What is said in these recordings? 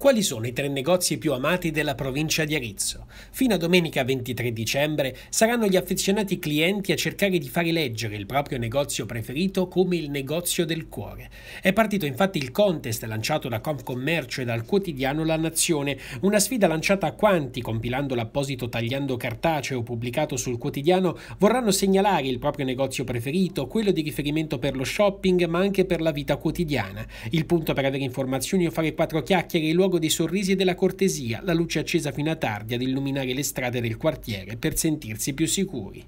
Quali sono i tre negozi più amati della provincia di Arezzo? Fino a domenica 23 dicembre saranno gli affezionati clienti a cercare di fare leggere il proprio negozio preferito come il negozio del cuore. È partito infatti il contest lanciato da Confcommercio e dal quotidiano La Nazione, una sfida lanciata a quanti, compilando l'apposito tagliando cartaceo pubblicato sul quotidiano, vorranno segnalare il proprio negozio preferito, quello di riferimento per lo shopping ma anche per la vita quotidiana. Il punto per avere informazioni o fare quattro chiacchiere e luogo luogo dei sorrisi e della cortesia, la luce accesa fino a tardi ad illuminare le strade del quartiere per sentirsi più sicuri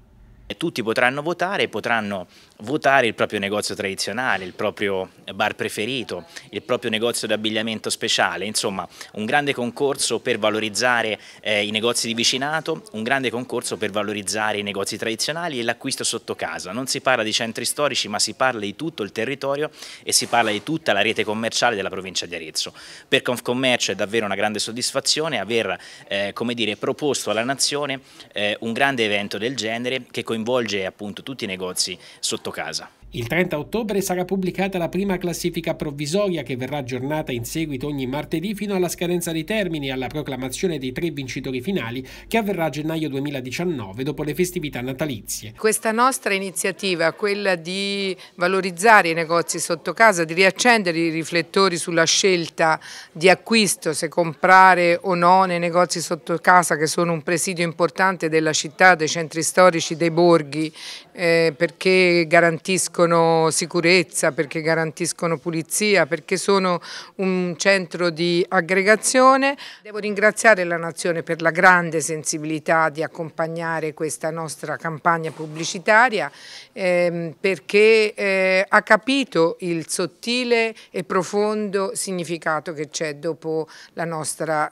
tutti potranno votare potranno votare il proprio negozio tradizionale, il proprio bar preferito, il proprio negozio di abbigliamento speciale, insomma un grande concorso per valorizzare eh, i negozi di vicinato, un grande concorso per valorizzare i negozi tradizionali e l'acquisto sotto casa. Non si parla di centri storici ma si parla di tutto il territorio e si parla di tutta la rete commerciale della provincia di Arezzo. Per Confcommercio è davvero una grande soddisfazione aver eh, dire, proposto alla nazione eh, un grande evento del genere che coinvolge coinvolge appunto tutti i negozi sotto casa. Il 30 ottobre sarà pubblicata la prima classifica provvisoria che verrà aggiornata in seguito ogni martedì fino alla scadenza dei termini e alla proclamazione dei tre vincitori finali che avverrà a gennaio 2019 dopo le festività natalizie. Questa nostra iniziativa, quella di valorizzare i negozi sotto casa, di riaccendere i riflettori sulla scelta di acquisto, se comprare o no nei negozi sotto casa che sono un presidio importante della città, dei centri storici, dei borghi, eh, perché garantiscono garantiscono sicurezza, perché garantiscono pulizia, perché sono un centro di aggregazione. Devo ringraziare la Nazione per la grande sensibilità di accompagnare questa nostra campagna pubblicitaria ehm, perché eh, ha capito il sottile e profondo significato che c'è dietro la nostra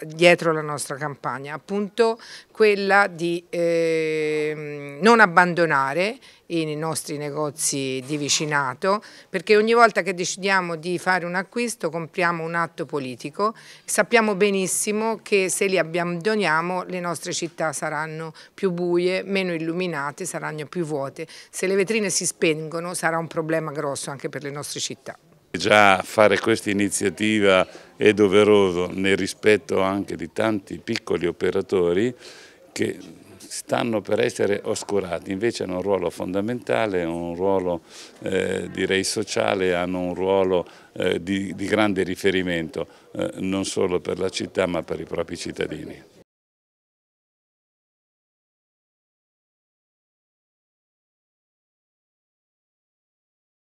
campagna, appunto quella di... Ehm, non abbandonare i nostri negozi di vicinato perché ogni volta che decidiamo di fare un acquisto compriamo un atto politico sappiamo benissimo che se li abbandoniamo le nostre città saranno più buie, meno illuminate, saranno più vuote. Se le vetrine si spengono sarà un problema grosso anche per le nostre città. Già fare questa iniziativa è doveroso nel rispetto anche di tanti piccoli operatori che stanno per essere oscurati, invece hanno un ruolo fondamentale, un ruolo eh, direi sociale, hanno un ruolo eh, di, di, grande riferimento eh, non solo per la città ma per i propri cittadini.